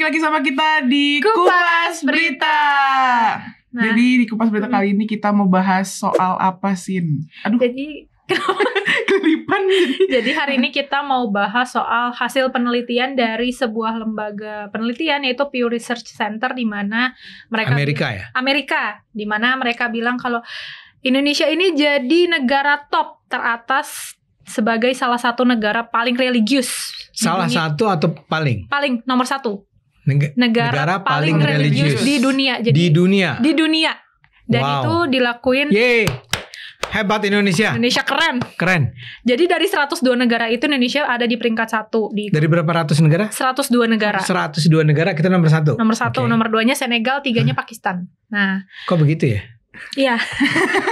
balik lagi sama kita di Kupas, Kupas Berita. Berita. Nah. Jadi di Kupas Berita kali ini kita mau bahas soal apa sih? Aduh. Jadi kelipan jadi. hari ini kita mau bahas soal hasil penelitian dari sebuah lembaga penelitian yaitu Pew Research Center di mana mereka Amerika ya Amerika di mana mereka bilang kalau Indonesia ini jadi negara top teratas sebagai salah satu negara paling religius salah satu atau paling paling nomor satu Neg negara, negara paling, paling religius, di dunia. Jadi di dunia. Di dunia. Dan wow. itu dilakuin Yeay. Hebat Indonesia. Indonesia keren. Keren. Jadi dari 102 negara itu Indonesia ada di peringkat satu. Di dari berapa ratus negara? 102 negara. 102 negara kita nomor satu. Nomor satu, okay. nomor nya Senegal, tiganya hmm. Pakistan. Nah. Kok begitu ya? Iya.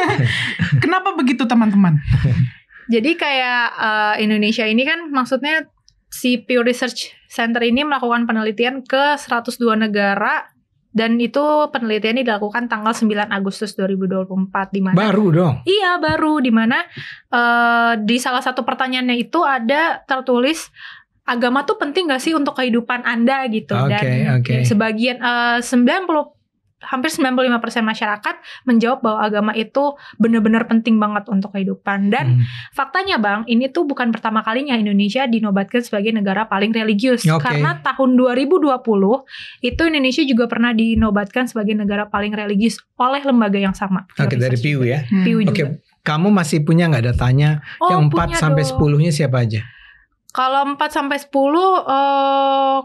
Kenapa begitu teman-teman? Jadi kayak uh, Indonesia ini kan maksudnya si Pew Research Center ini melakukan penelitian ke 102 negara dan itu penelitiannya dilakukan tanggal 9 Agustus 2024 di mana baru dong iya baru di mana uh, di salah satu pertanyaannya itu ada tertulis agama tuh penting gak sih untuk kehidupan anda gitu okay, dan okay. sebagian eh, uh, 90 hampir 95% masyarakat menjawab bahwa agama itu benar-benar penting banget untuk kehidupan dan hmm. faktanya Bang ini tuh bukan pertama kalinya Indonesia dinobatkan sebagai negara paling religius okay. karena tahun 2020 itu Indonesia juga pernah dinobatkan sebagai negara paling religius oleh lembaga yang sama. Oke okay, dari PIU ya. Hmm. juga. Oke. Okay. Kamu masih punya nggak datanya oh, yang 4 sampai 10-nya siapa aja? Kalau 4 sampai 10 eh uh,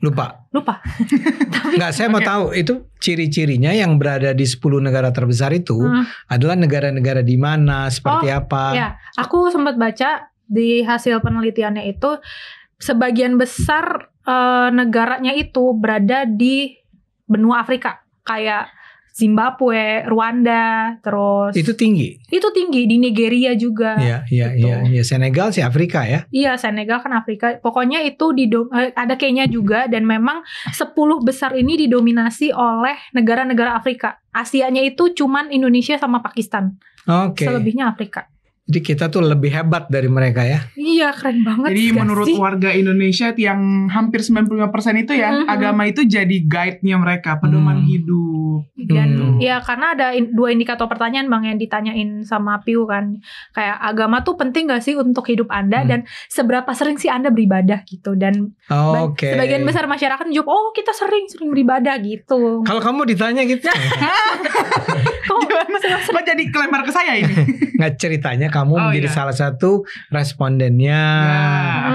Lupa. Lupa. Tapi, Nggak, saya mau tahu itu ciri-cirinya yang berada di 10 negara terbesar itu hmm. adalah negara-negara di mana, seperti oh, apa. Ya, aku sempat baca di hasil penelitiannya itu sebagian besar e, negaranya itu berada di benua Afrika, kayak Zimbabwe, Rwanda, terus itu tinggi. Itu tinggi di Nigeria juga. Iya, iya, gitu. ya. iya. Senegal sih Afrika ya. Iya, Senegal kan Afrika. Pokoknya itu di eh, ada Kenya juga dan memang 10 besar ini didominasi oleh negara-negara Afrika. Asianya itu cuman Indonesia sama Pakistan. Oke. Okay. Selebihnya Afrika. Jadi kita tuh lebih hebat dari mereka ya. Iya, keren banget. Jadi menurut sih? warga Indonesia yang hampir 95% itu ya, mm -hmm. agama itu jadi guide-nya mereka, pedoman hmm. hidup. Iya. Dan hmm. ya karena ada in, dua indikator pertanyaan Bang yang ditanyain sama Piu kan. Kayak agama tuh penting gak sih untuk hidup Anda hmm. dan seberapa sering sih Anda beribadah gitu dan oh, okay. sebagian besar masyarakat jawab "Oh, kita sering sering beribadah gitu." Kalau kamu ditanya gitu. Kok, oh, jadi kelempar ke saya ini? Nggak ceritanya kamu oh, menjadi iya. salah satu respondennya. Ya,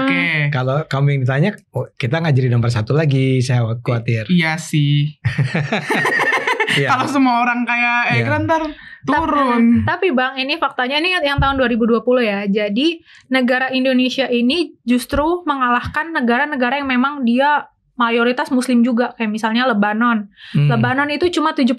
Oke. Okay. Kalau kamu yang ditanya, oh, kita nggak jadi nomor satu lagi. Saya khawatir. iya sih. yeah. kalau semua orang kayak eh yeah. Iya. ntar turun. Tapi, tapi Bang, ini faktanya ini yang tahun 2020 ya. Jadi negara Indonesia ini justru mengalahkan negara-negara yang memang dia mayoritas muslim juga kayak misalnya Lebanon. Hmm. Lebanon itu cuma 70%.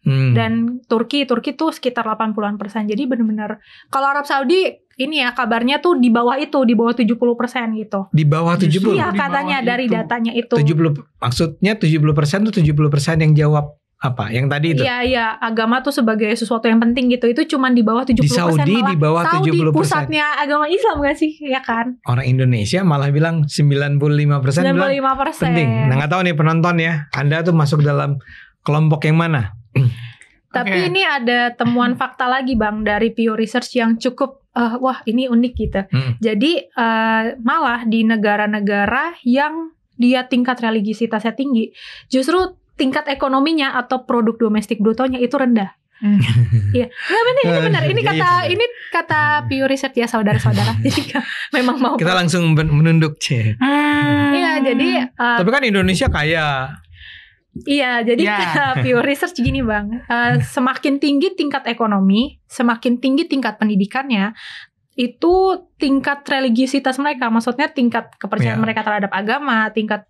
Hmm. Dan Turki, Turki tuh sekitar 80-an persen. Jadi bener-bener kalau Arab Saudi ini ya kabarnya tuh di bawah itu, di bawah 70 persen gitu. Di bawah 70? Iya katanya dari itu. datanya itu. 70, maksudnya 70 persen tuh 70 persen yang jawab apa yang tadi itu? Iya iya agama tuh sebagai sesuatu yang penting gitu itu cuma di bawah 70% di Saudi di bawah Saudi 70% pusatnya agama Islam gak sih ya kan? Orang Indonesia malah bilang 95% 95% persen. penting. Nah nggak tau nih penonton ya Anda tuh masuk dalam kelompok yang mana? Tapi okay. ini ada temuan fakta lagi Bang dari Pew Research yang cukup uh, wah ini unik gitu. Hmm. Jadi uh, malah di negara-negara yang dia tingkat religisitasnya tinggi, justru tingkat ekonominya atau produk domestik brutonya itu rendah. Hmm. Iya, nggak iya, benar ini benar. Ini iya, kata iya, ini kata Pew Research ya saudara-saudara. Jadi memang mau kita langsung menunduk c. Iya, jadi. Uh, Tapi eh, kan Indonesia kaya. Iya, jadi yeah. pure research gini bang, uh, semakin tinggi tingkat ekonomi, semakin tinggi tingkat pendidikannya, itu tingkat religiusitas mereka, maksudnya tingkat kepercayaan yeah. mereka terhadap agama, tingkat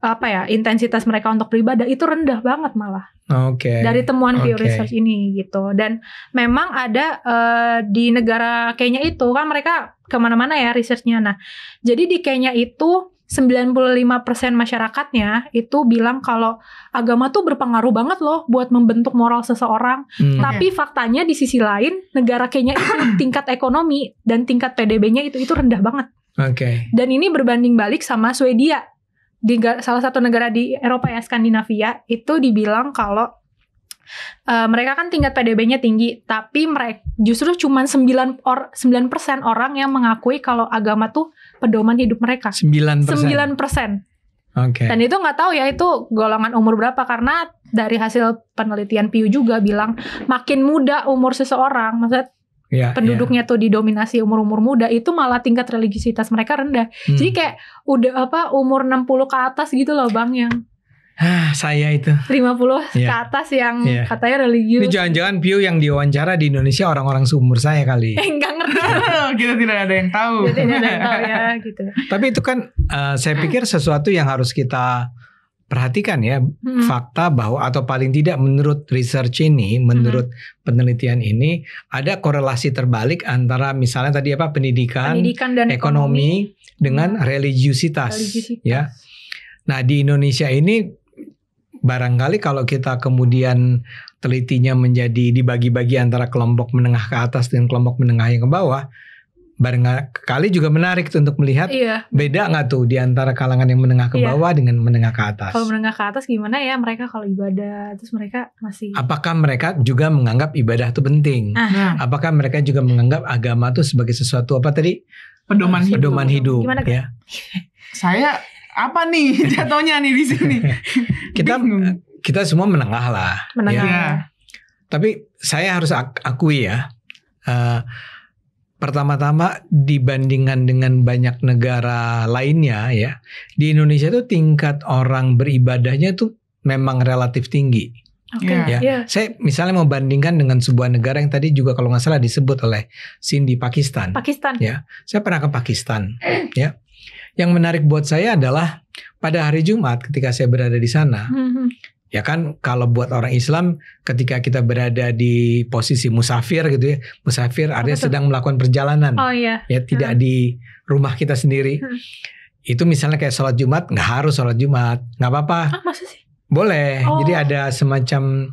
apa ya intensitas mereka untuk beribadah itu rendah banget malah. Oke. Okay. Dari temuan okay. Research ini gitu dan memang ada uh, di negara Kenya itu kan mereka kemana-mana ya researchnya. Nah, jadi di Kenya itu 95% masyarakatnya itu bilang kalau agama tuh berpengaruh banget loh buat membentuk moral seseorang. Hmm. Tapi okay. faktanya di sisi lain negara Kenya itu tingkat ekonomi dan tingkat PDB-nya itu itu rendah banget. Oke. Okay. Dan ini berbanding balik sama Swedia. Di salah satu negara di Eropa ya Skandinavia itu dibilang kalau Uh, mereka kan tingkat PDB-nya tinggi, tapi mereka justru cuma 9 or, 9% orang yang mengakui kalau agama tuh pedoman hidup mereka. 9%. persen. Okay. Dan itu nggak tahu ya itu golongan umur berapa karena dari hasil penelitian Pew juga bilang makin muda umur seseorang, maksudnya yeah, ya. penduduknya yeah. tuh didominasi umur-umur muda itu malah tingkat religisitas mereka rendah. Hmm. Jadi kayak udah apa umur 60 ke atas gitu loh Bang yang Ah, saya itu 50 yeah. ke iya. atas yang yeah. katanya religius. Ini jangan-jangan Pio yang diwawancara di Indonesia orang-orang seumur saya kali. Enggak eh, ngerti. Kita tidak ada yang tahu. tidak ada yang tahu ya gitu. Tapi itu kan uh, saya pikir sesuatu yang harus kita perhatikan ya hmm. fakta bahwa atau paling tidak menurut research ini, menurut hmm. penelitian ini ada korelasi terbalik antara misalnya tadi apa pendidikan, pendidikan dan ekonomi, ekonomi dengan religiusitas, hmm. religiusitas ya. Nah, di Indonesia ini barangkali kalau kita kemudian telitinya menjadi dibagi-bagi antara kelompok menengah ke atas dan kelompok menengah yang ke bawah, barangkali juga menarik tuh untuk melihat iya. beda nggak tuh di antara kalangan yang menengah ke iya. bawah dengan menengah ke atas. Kalau menengah ke atas gimana ya mereka kalau ibadah terus mereka masih Apakah mereka juga menganggap ibadah itu penting? Aha. Nah. Apakah mereka juga menganggap agama itu sebagai sesuatu apa tadi? Pedoman hidup. Pedoman hidup, hidup gimana, ya. Saya apa nih jatuhnya nih di sini? kita Bingung. kita semua menengah lah. Menengah. Ya. Tapi saya harus ak akui ya. Uh, pertama-tama dibandingkan dengan banyak negara lainnya ya di Indonesia itu tingkat orang beribadahnya itu memang relatif tinggi okay. ya yeah. saya misalnya mau bandingkan dengan sebuah negara yang tadi juga kalau nggak salah disebut oleh Cindy Pakistan Pakistan ya saya pernah ke Pakistan ya yang menarik buat saya adalah pada hari Jumat ketika saya berada di sana, mm-hmm. ya kan kalau buat orang Islam ketika kita berada di posisi musafir gitu ya, musafir artinya Betul. sedang melakukan perjalanan, oh, iya. ya tidak hmm. di rumah kita sendiri. Hmm. Itu misalnya kayak sholat Jumat, nggak harus sholat Jumat, nggak apa-apa. Ah, Boleh. Oh. Jadi ada semacam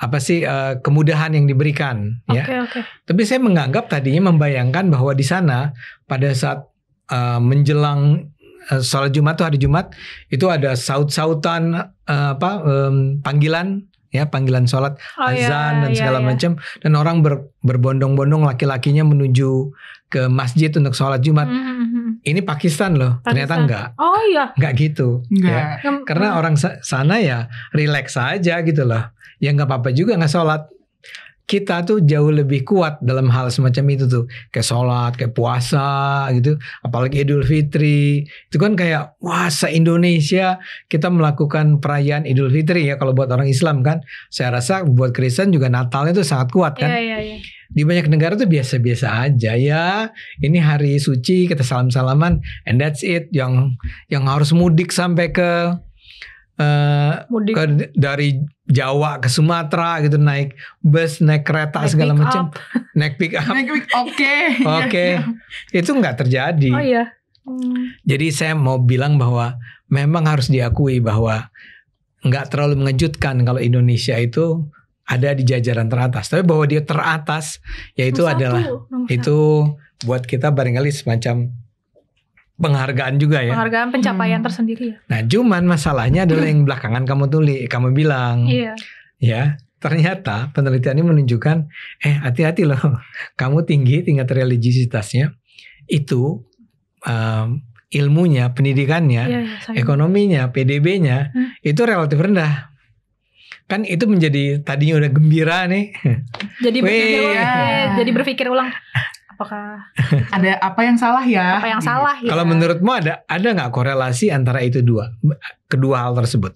apa sih eh, kemudahan yang diberikan okay, ya. Okay. Tapi saya menganggap tadinya membayangkan bahwa di sana pada saat uh, menjelang uh, eh, sholat Jumat tuh hari Jumat itu ada saut-sautan uh, apa um, panggilan ya panggilan sholat oh, iya, azan dan iya, segala iya. macam dan orang ber, berbondong-bondong laki-lakinya menuju ke masjid untuk sholat Jumat. Mm -hmm. Ini Pakistan loh, Pakistan. ternyata enggak. Oh iya. Enggak gitu. Ya. Enggak. Ya. Karena orang sana ya relax aja gitu loh. Ya enggak apa-apa juga enggak sholat kita tuh jauh lebih kuat dalam hal semacam itu tuh kayak sholat kayak puasa gitu apalagi Idul Fitri itu kan kayak wah Indonesia kita melakukan perayaan Idul Fitri ya kalau buat orang Islam kan saya rasa buat Kristen juga Natalnya tuh sangat kuat kan yeah, yeah, yeah. di banyak negara tuh biasa-biasa aja ya ini hari suci kita salam-salaman and that's it yang yang harus mudik sampai ke uh, mudik. ke dari Jawa ke Sumatera gitu naik bus naik kereta naik segala macam naik pick up naik oke oke iya, iya. itu nggak terjadi oh, iya. hmm. jadi saya mau bilang bahwa memang harus diakui bahwa nggak terlalu mengejutkan kalau Indonesia itu ada di jajaran teratas tapi bahwa dia teratas yaitu adalah itu buat kita barangkali semacam penghargaan juga ya. Penghargaan pencapaian hmm. tersendiri ya. Nah, cuman masalahnya adalah yang belakangan kamu tulis, kamu bilang. Iya. Ya, ternyata penelitian ini menunjukkan eh hati-hati loh. Kamu tinggi tingkat religiusitasnya itu um, ilmunya, pendidikannya, iya, iya, ekonominya, PDB-nya hmm? itu relatif rendah kan itu menjadi tadinya udah gembira nih. Jadi berpikir ulang, ya. jadi berpikir ulang apakah ada apa yang salah ya? Apa yang iya. salah ya? Kalau menurutmu ada ada nggak korelasi antara itu dua kedua hal tersebut?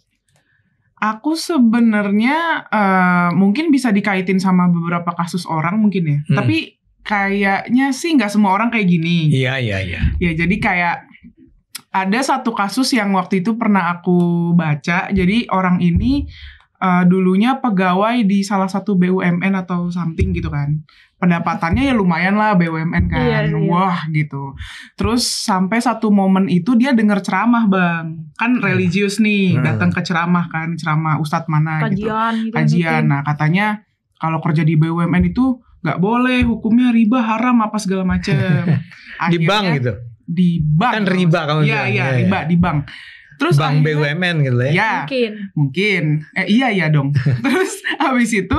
Aku sebenarnya uh, mungkin bisa dikaitin sama beberapa kasus orang mungkin ya, hmm. tapi kayaknya sih nggak semua orang kayak gini. Iya iya iya. Ya jadi kayak ada satu kasus yang waktu itu pernah aku baca. Jadi orang ini uh, dulunya pegawai di salah satu BUMN atau something gitu kan. Pendapatannya ya lumayan lah BUMN kan. Iya, iya. Wah gitu. Terus sampai satu momen itu dia denger ceramah bang. Kan iya. religius nih. Hmm. Datang ke ceramah kan. Ceramah ustadz mana gitu. Kajian, gitu. gitu. Kajian. Nah katanya kalau kerja di BUMN itu gak boleh hukumnya riba haram apa segala macem. Akhirnya, di bank gitu. Di bank. Kan riba kamu ya, bilang. Iya iya riba iya. di bank Terus bang akhirnya, BUMN gitu ya. ya. Mungkin. Mungkin. Eh iya iya dong. Terus habis itu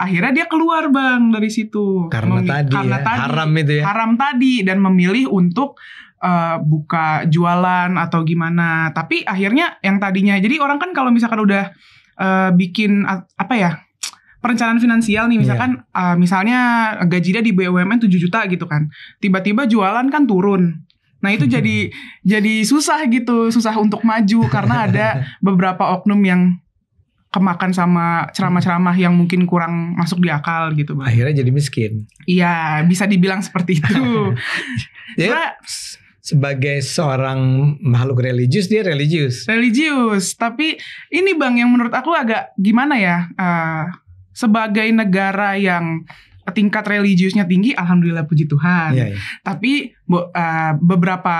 akhirnya dia keluar Bang dari situ. Karena Memi tadi ya, karena ya, tadi haram itu ya. Haram tadi dan memilih untuk uh, buka jualan atau gimana. Tapi akhirnya yang tadinya jadi orang kan kalau misalkan udah uh, bikin apa ya? perencanaan finansial nih iya. misalkan yeah. uh, misalnya gaji dia di BUMN 7 juta gitu kan. Tiba-tiba jualan kan turun Nah itu jadi jadi susah gitu, susah untuk maju karena ada beberapa oknum yang kemakan sama ceramah-ceramah yang mungkin kurang masuk di akal gitu Akhirnya jadi miskin. Iya bisa dibilang seperti itu. ya sebagai seorang makhluk religius dia religius. Religius tapi ini bang yang menurut aku agak gimana ya uh, sebagai negara yang tingkat religiusnya tinggi alhamdulillah puji Tuhan yeah, yeah. tapi uh, beberapa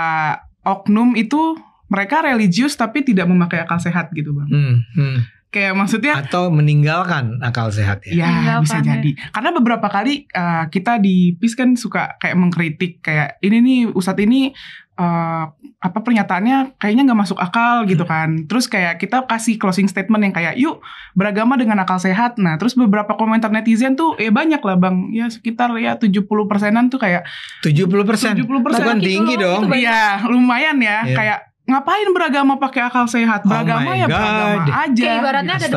oknum itu mereka religius tapi tidak memakai akal sehat gitu bang hmm, hmm. kayak maksudnya atau meninggalkan akal sehat ya, ya bisa ya. jadi karena beberapa kali uh, kita di pis kan suka kayak mengkritik kayak ini nih ustadz ini uh, apa pernyataannya kayaknya nggak masuk akal gitu hmm. kan. Terus kayak kita kasih closing statement yang kayak yuk beragama dengan akal sehat. Nah, terus beberapa komentar netizen tuh ya banyak lah Bang. Ya sekitar ya 70 persenan tuh kayak 70 persen. 70 persen. Bukan tinggi loh, dong. Iya, lumayan ya. Yeah. Kayak ngapain beragama pakai akal sehat oh beragama oh ya God. beragama aja kayak ibaratnya ada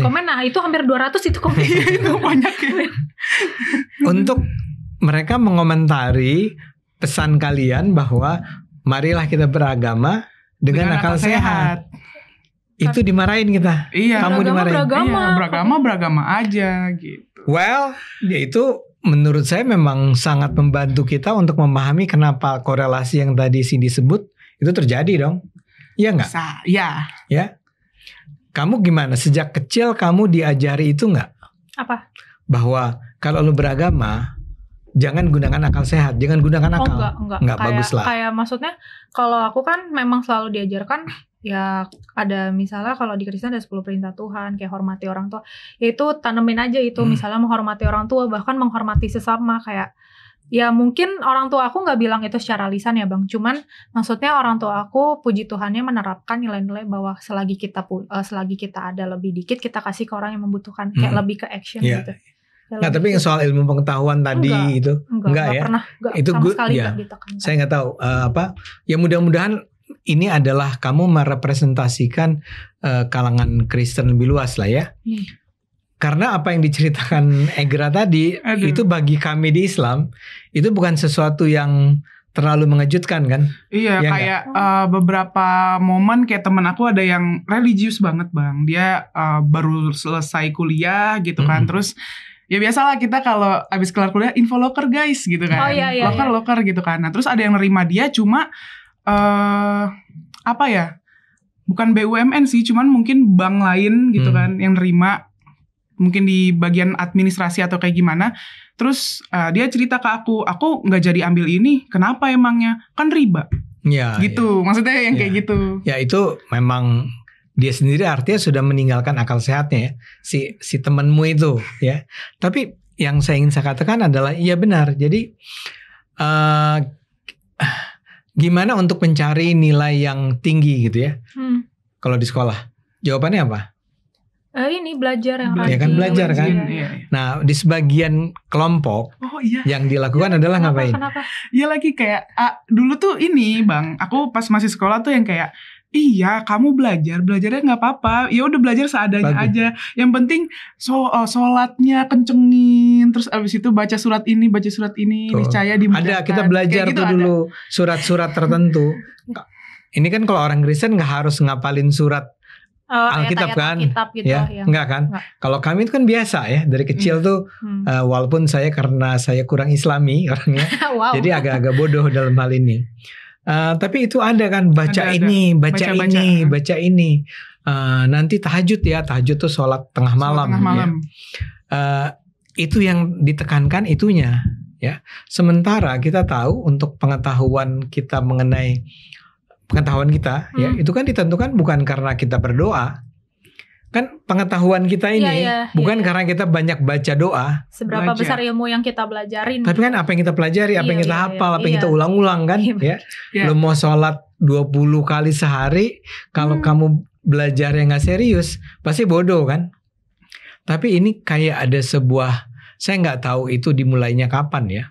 238 komen nah itu hampir 200 itu komen itu banyak ya. untuk mereka mengomentari pesan kalian bahwa marilah kita beragama dengan, dengan akal, sehat. sehat. Itu dimarahin kita. Iya. Kamu beragama, dimarahin. Beragama. Iya, beragama beragama aja gitu. Well, ya itu menurut saya memang sangat membantu kita untuk memahami kenapa korelasi yang tadi Cindy sebut itu terjadi dong. Iya nggak? Ya. Ya. Kamu gimana? Sejak kecil kamu diajari itu nggak? Apa? Bahwa kalau lu beragama, jangan gunakan akal sehat, jangan gunakan oh, akal. Oh, enggak, enggak. enggak kayak, bagus lah. Kayak maksudnya kalau aku kan memang selalu diajarkan ya ada misalnya kalau di Kristen ada 10 perintah Tuhan kayak hormati orang tua. Ya itu tanemin aja itu hmm. misalnya menghormati orang tua bahkan menghormati sesama kayak ya mungkin orang tua aku nggak bilang itu secara lisan ya bang cuman maksudnya orang tua aku puji Tuhannya menerapkan nilai-nilai bahwa selagi kita uh, selagi kita ada lebih dikit kita kasih ke orang yang membutuhkan kayak hmm. lebih ke action yeah. gitu Nah, tapi yang soal ilmu pengetahuan tadi enggak, itu enggak, enggak, enggak ya. Pernah, enggak, itu good ya. Gitu, Saya nggak tahu uh, apa. Ya mudah-mudahan ini adalah kamu merepresentasikan uh, kalangan Kristen lebih luas lah ya. Hmm. Karena apa yang diceritakan Egra tadi Aduh. itu bagi kami di Islam itu bukan sesuatu yang terlalu mengejutkan kan? Iya, ya kayak uh, beberapa momen kayak temen aku ada yang religius banget bang, dia uh, baru selesai kuliah gitu hmm. kan, terus ya biasalah kita kalau abis kelar kuliah info loker guys gitu kan. Oh, iya, iya, loker iya. loker gitu kan. Nah terus ada yang nerima dia cuma uh, apa ya? Bukan BUMN sih, cuman mungkin bank lain gitu hmm. kan yang nerima mungkin di bagian administrasi atau kayak gimana. Terus uh, dia cerita ke aku, aku nggak jadi ambil ini, kenapa emangnya? Kan riba. Ya, gitu, ya. maksudnya yang ya. kayak iya. gitu. Ya itu memang dia sendiri artinya sudah meninggalkan akal sehatnya ya, si si temanmu itu ya. Tapi yang saya ingin saya katakan adalah iya benar. Jadi uh, gimana untuk mencari nilai yang tinggi gitu ya? Hmm. Kalau di sekolah, jawabannya apa? Uh, ini belajar yang rajin. Ya kan belajar kan. Iya, iya, Nah di sebagian kelompok oh, iya. yang dilakukan ya, adalah kenapa, ngapain? Kenapa? Ya lagi kayak uh, dulu tuh ini bang, aku pas masih sekolah tuh yang kayak Iya, kamu belajar, belajarnya nggak apa-apa. Ya udah belajar seadanya aja. Yang penting so uh, sholatnya kencengin, terus abis itu baca surat ini, baca surat ini, Tuh. niscaya di Ada kita belajar gitu tuh dulu surat-surat tertentu. ini kan kalau orang Kristen nggak harus ngapalin surat Oh, Alkitab ayat kan, Alkitab gitu, ya, ya. enggak kan? Kalau kami itu kan biasa ya dari kecil hmm. tuh, hmm. Uh, walaupun saya karena saya kurang Islami orangnya, wow. jadi agak-agak bodoh dalam hal ini. Uh, tapi itu ada kan baca ada, ini, ada. Baca, baca ini, baca, baca ini. Uh, eh, nanti tahajud ya, tahajud tuh sholat tengah malam. tengah ya. malam. Ya. Uh, itu yang ditekankan itunya, ya. Sementara kita tahu untuk pengetahuan kita mengenai pengetahuan kita, ya, hmm. ya itu kan ditentukan bukan karena kita berdoa, kan pengetahuan kita ini iya, iya, bukan iya. karena kita banyak baca doa. Seberapa baca. besar ilmu yang kita pelajarin. Tapi kan apa yang kita pelajari, apa iya, yang kita iya, iya. hafal, apa yang kita ulang-ulang kan ya. Lu mau sholat 20 kali sehari kalau hmm. kamu belajar yang nggak serius pasti bodoh kan. Tapi ini kayak ada sebuah saya nggak tahu itu dimulainya kapan ya.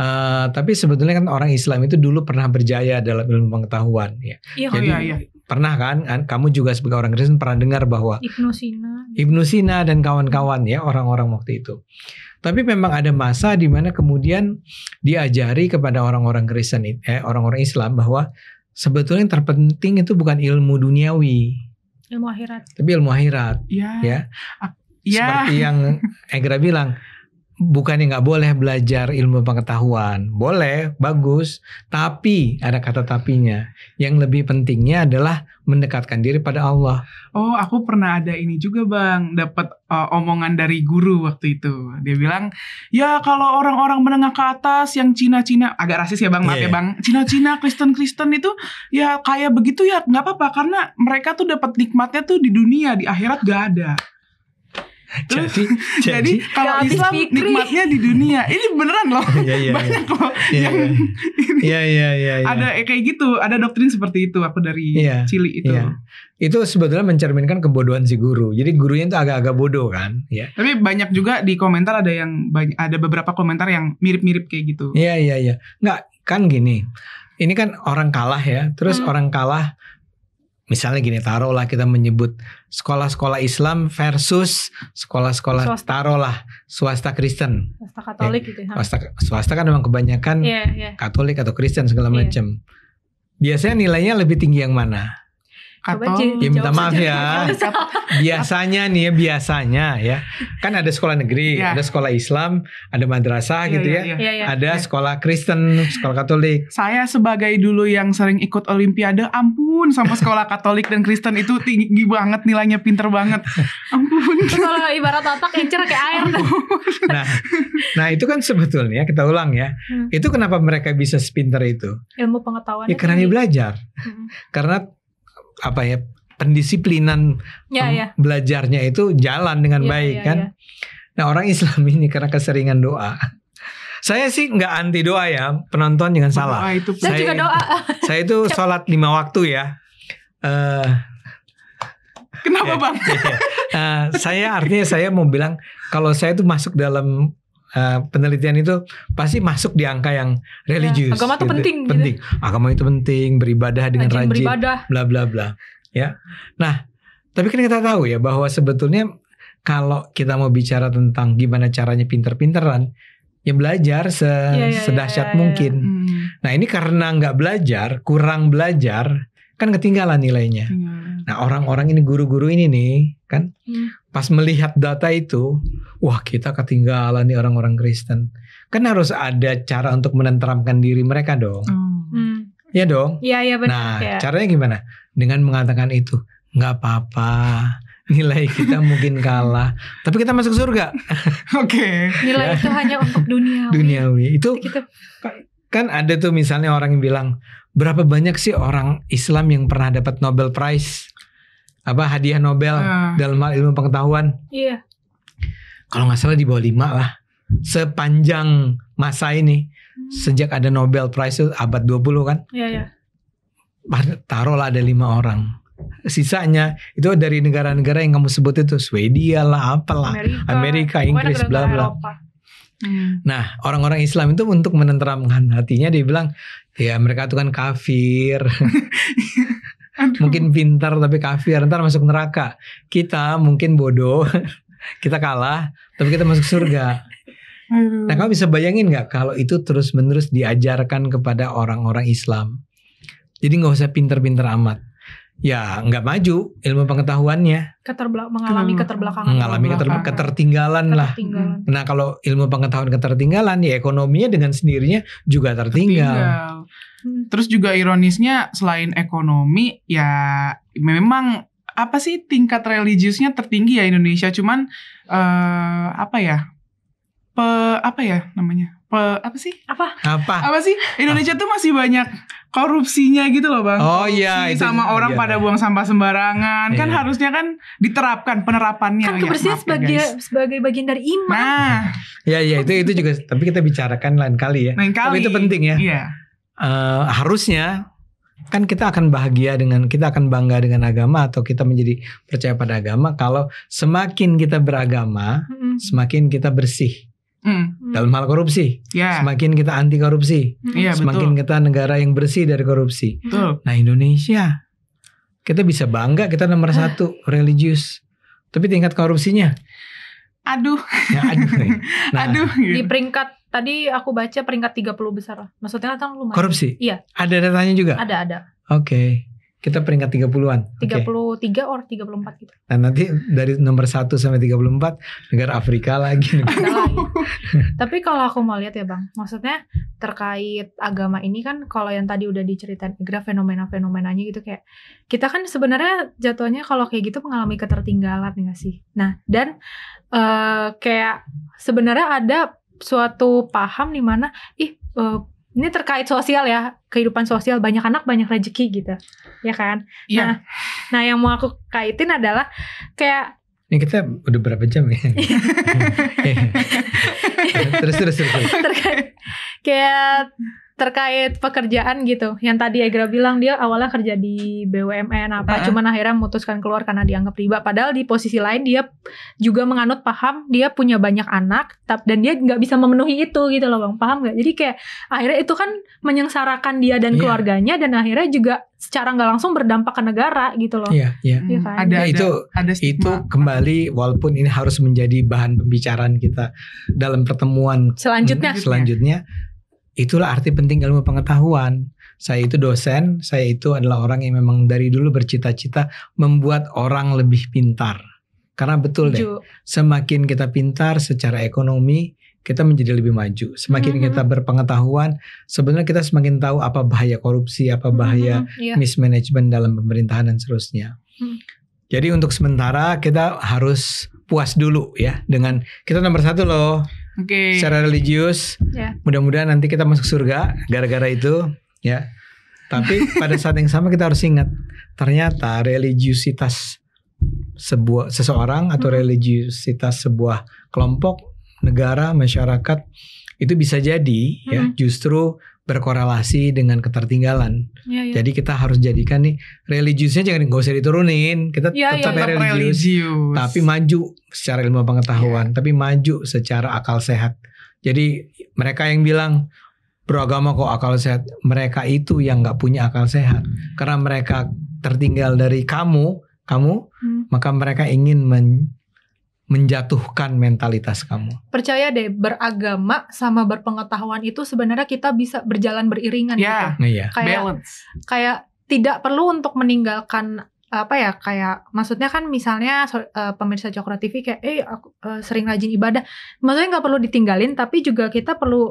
Uh, tapi sebetulnya kan orang Islam itu dulu pernah berjaya dalam ilmu pengetahuan ya. Iya, Jadi iya, iya pernah kan, kan kamu juga sebagai orang Kristen pernah dengar bahwa Ibnu Sina Ibnu Sina dan kawan-kawan ya orang-orang waktu itu. Tapi memang ada masa di mana kemudian diajari kepada orang-orang Kristen eh orang-orang Islam bahwa sebetulnya yang terpenting itu bukan ilmu duniawi. Ilmu akhirat. Tapi ilmu akhirat. Ya. ya. ya. Seperti yang Egra bilang, bukannya nggak boleh belajar ilmu pengetahuan, boleh, bagus, tapi ada kata tapinya. Yang lebih pentingnya adalah mendekatkan diri pada Allah. Oh, aku pernah ada ini juga, Bang, dapat uh, omongan dari guru waktu itu. Dia bilang, "Ya, kalau orang-orang menengah ke atas yang Cina-Cina, agak rasis ya, Bang, maaf yeah. ya, iya. Bang. Cina-Cina, Kristen-Kristen itu ya kayak begitu ya, nggak apa-apa karena mereka tuh dapat nikmatnya tuh di dunia, di akhirat gak ada." jadi, jadi, kalau Islam pikri. nikmatnya di dunia ini beneran loh yeah, yeah, banyak yeah. loh iya, yang iya. ini iya, ada kayak gitu ada doktrin seperti itu aku dari yeah, Cili itu yeah. itu sebetulnya mencerminkan kebodohan si guru jadi gurunya itu agak-agak bodoh kan ya yeah. tapi banyak juga di komentar ada yang banyak, ada beberapa komentar yang mirip-mirip kayak gitu iya yeah, iya yeah, iya yeah. nggak kan gini ini kan orang kalah ya terus hmm. orang kalah misalnya gini taruhlah kita menyebut sekolah-sekolah Islam versus sekolah-sekolah taruhlah swasta Kristen swasta Katolik eh, gitu ya, gitu swasta swasta kan memang kebanyakan yeah, yeah. Katolik atau Kristen segala yeah. macam biasanya nilainya lebih tinggi yang mana atau ya, minta maaf ya biasanya nih ya biasanya ya kan ada sekolah negeri ya. ada sekolah Islam ada madrasah iya, gitu iya, ya, gitu ya, ya. ya, ya. ada ya. sekolah Kristen sekolah Katolik saya sebagai dulu yang sering ikut Olimpiade ampun sama sekolah Katolik dan Kristen itu tinggi banget nilainya pinter banget ampun kalau ibarat otak encer kayak air nah nah itu kan sebetulnya kita ulang ya hmm. itu kenapa mereka bisa sepinter itu ilmu pengetahuan ya karena dia belajar hmm. karena apa ya pendisiplinan ya, ya. belajarnya itu jalan dengan ya, baik ya, kan. Ya. Nah orang Islam ini karena keseringan doa. Saya sih nggak anti doa ya penonton jangan doa salah. Itu. Saya, saya juga doa. Saya itu sholat lima waktu ya. Uh, Kenapa ya, bang? Ya, ya. Uh, saya artinya saya mau bilang kalau saya itu masuk dalam uh, penelitian itu pasti masuk di angka yang religius. Ya, agama itu gitu. penting. Gitu. Penting. Agama itu penting. Beribadah dengan rajin. beribadah. Bla bla bla. Ya. Nah, tapi kan kita tahu ya bahwa sebetulnya kalau kita mau bicara tentang gimana caranya pinter-pinteran, ya belajar se ya, ya, sedahsyat ya, ya, mungkin. Ya, mungkin. Hmm. Nah ini karena nggak belajar, kurang belajar, kan ketinggalan nilainya. Hmm. Nah orang-orang ini guru-guru ini nih kan hmm. pas melihat data itu, wah kita ketinggalan nih orang-orang Kristen. Kan harus ada cara untuk menenteramkan diri mereka dong. Oh. Hmm. Ya dong. Iya iya benar. Nah ya. caranya gimana? Dengan mengatakan itu nggak apa-apa nilai kita mungkin kalah, tapi kita masuk surga. Oke. okay. Nilai ya. itu hanya untuk duniawi. Duniawi. Itu kita... kan ada tuh misalnya orang yang bilang, berapa banyak sih orang Islam yang pernah dapat Nobel Prize apa hadiah Nobel hmm. dalam hal ilmu pengetahuan? Iya. Kalau nggak salah di bawah lima lah sepanjang masa ini hmm. sejak ada Nobel Prize itu abad 20 kan? Iya, iya. Taruhlah ada lima orang sisanya itu dari negara-negara yang kamu sebut itu Swedia lah apalah Amerika, Amerika Inggris bla bla Hmm. Nah, orang-orang Islam itu untuk menenteramkan hatinya dibilang ya mereka itu kan kafir. mungkin pintar tapi kafir, ntar masuk neraka. Kita mungkin bodoh, kita kalah, tapi kita masuk surga. Nah, kamu bisa bayangin nggak kalau itu terus-menerus diajarkan kepada orang-orang Islam? Jadi nggak usah pintar-pintar amat ya nggak maju ilmu pengetahuannya. Keterbelak mengalami hmm. keterbelakangan. Mengalami keter ketertinggalan, ketertinggalan lah. Nah kalau ilmu pengetahuan ketertinggalan ya ekonominya dengan sendirinya juga tertinggal. Terus juga ironisnya selain ekonomi ya memang apa sih tingkat religiusnya tertinggi ya Indonesia cuman uh, apa ya pe apa ya namanya pe apa sih apa apa apa sih Indonesia apa. tuh masih banyak korupsinya gitu loh bang. Oh iya. Itu, sama orang iya. pada buang sampah sembarangan, kan iya. kan harusnya kan diterapkan penerapannya. Kan ya, kebersihan ya, sebagai guys. sebagai bagian dari iman. Nah, ya ya itu itu juga. Tapi kita bicarakan lain kali ya. Lain kali. Tapi itu penting ya. Iya. Uh, harusnya kan kita akan bahagia dengan kita akan bangga dengan agama atau kita menjadi percaya pada agama kalau semakin kita beragama, mm -hmm. semakin kita bersih Mm. Dalam hal korupsi, yeah. semakin kita anti korupsi, hmm. yeah, semakin betul. kita negara yang bersih dari korupsi. Betul. Nah Indonesia, kita bisa bangga kita nomor satu religius, tapi tingkat korupsinya, aduh, ya, aduh, ya. nah, aduh, gitu. di peringkat tadi aku baca peringkat 30 besar, maksudnya kan lumayan. Korupsi? Iya. Ada datanya juga? Ada ada. Oke. Kita peringkat 30-an. 33 okay. or 34 gitu. Nah, nanti dari nomor 1 sampai 34 negara Afrika lagi. Afrika lagi. Tapi kalau aku mau lihat ya, Bang. Maksudnya terkait agama ini kan kalau yang tadi udah diceritain Egra fenomena-fenomenanya gitu kayak kita kan sebenarnya jatuhnya kalau kayak gitu mengalami ketertinggalan ya nggak sih? Nah, dan uh, kayak sebenarnya ada suatu paham di mana ih uh, ini terkait sosial ya kehidupan sosial banyak anak banyak rezeki gitu ya kan iya. nah nah yang mau aku kaitin adalah kayak ini kita udah berapa jam ya terus iya. terus terus, terus. terkait kayak terkait pekerjaan gitu yang tadi Egra bilang dia awalnya kerja di BUMN apa uh cuman akhirnya memutuskan keluar karena dianggap riba padahal di posisi lain dia juga menganut paham dia punya banyak anak dan dia nggak bisa memenuhi itu gitu loh bang paham nggak jadi kayak akhirnya itu kan menyengsarakan dia dan yeah. keluarganya dan akhirnya juga secara nggak langsung berdampak ke negara gitu loh iya yeah, iya yeah. Hmm, kan? Ya, ada, itu ada, ada itu kembali walaupun ini harus menjadi bahan pembicaraan kita dalam pertemuan selanjutnya hmm, selanjutnya Itulah arti penting ilmu pengetahuan. Saya itu dosen, saya itu adalah orang yang memang dari dulu bercita-cita membuat orang lebih pintar. Karena betul deh, semakin kita pintar secara ekonomi, kita menjadi lebih maju. Semakin mm -hmm. kita berpengetahuan, sebenarnya kita semakin tahu apa bahaya korupsi, apa mm-hmm, bahaya mm -hmm. yeah. mismanagement dalam pemerintahan dan seterusnya. Mm. Jadi untuk sementara kita harus puas dulu ya dengan kita nomor satu loh okay. secara religius yeah. mudah-mudahan nanti kita masuk surga gara-gara itu ya tapi pada saat yang sama kita harus ingat ternyata religiusitas sebuah seseorang atau religiusitas sebuah kelompok negara masyarakat itu bisa jadi hmm. ya justru berkorelasi dengan ketertinggalan. Ya, ya. Jadi kita harus jadikan nih religiusnya jangan nggak usah diturunin. Kita ya, tetap ya, religius, religius, tapi maju secara ilmu pengetahuan, ya. tapi maju secara akal sehat. Jadi mereka yang bilang beragama kok akal sehat, mereka itu yang nggak punya akal sehat karena mereka tertinggal dari kamu, kamu, hmm. maka mereka ingin men menjatuhkan mentalitas kamu. Percaya deh, beragama sama berpengetahuan itu sebenarnya kita bisa berjalan beriringan yeah, gitu. Iya, yeah. kayak, balance. Kayak tidak perlu untuk meninggalkan apa ya kayak maksudnya kan misalnya uh, pemirsa Cokro TV kayak eh aku uh, sering rajin ibadah. Maksudnya nggak perlu ditinggalin tapi juga kita perlu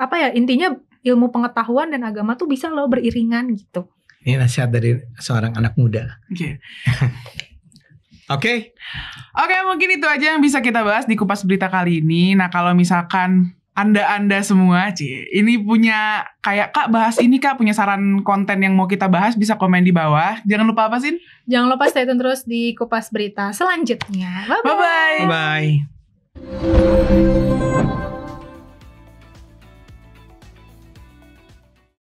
apa ya intinya ilmu pengetahuan dan agama tuh bisa loh beriringan gitu. Ini nasihat dari seorang anak muda. Okay. Oke. Okay. Oke, okay, mungkin itu aja yang bisa kita bahas di kupas berita kali ini. Nah, kalau misalkan anda-anda semua, Ci, ini punya kayak Kak bahas ini Kak, punya saran konten yang mau kita bahas bisa komen di bawah. Jangan lupa apa sih? Jangan lupa stay tune terus di kupas berita selanjutnya. Bye bye. bye, -bye.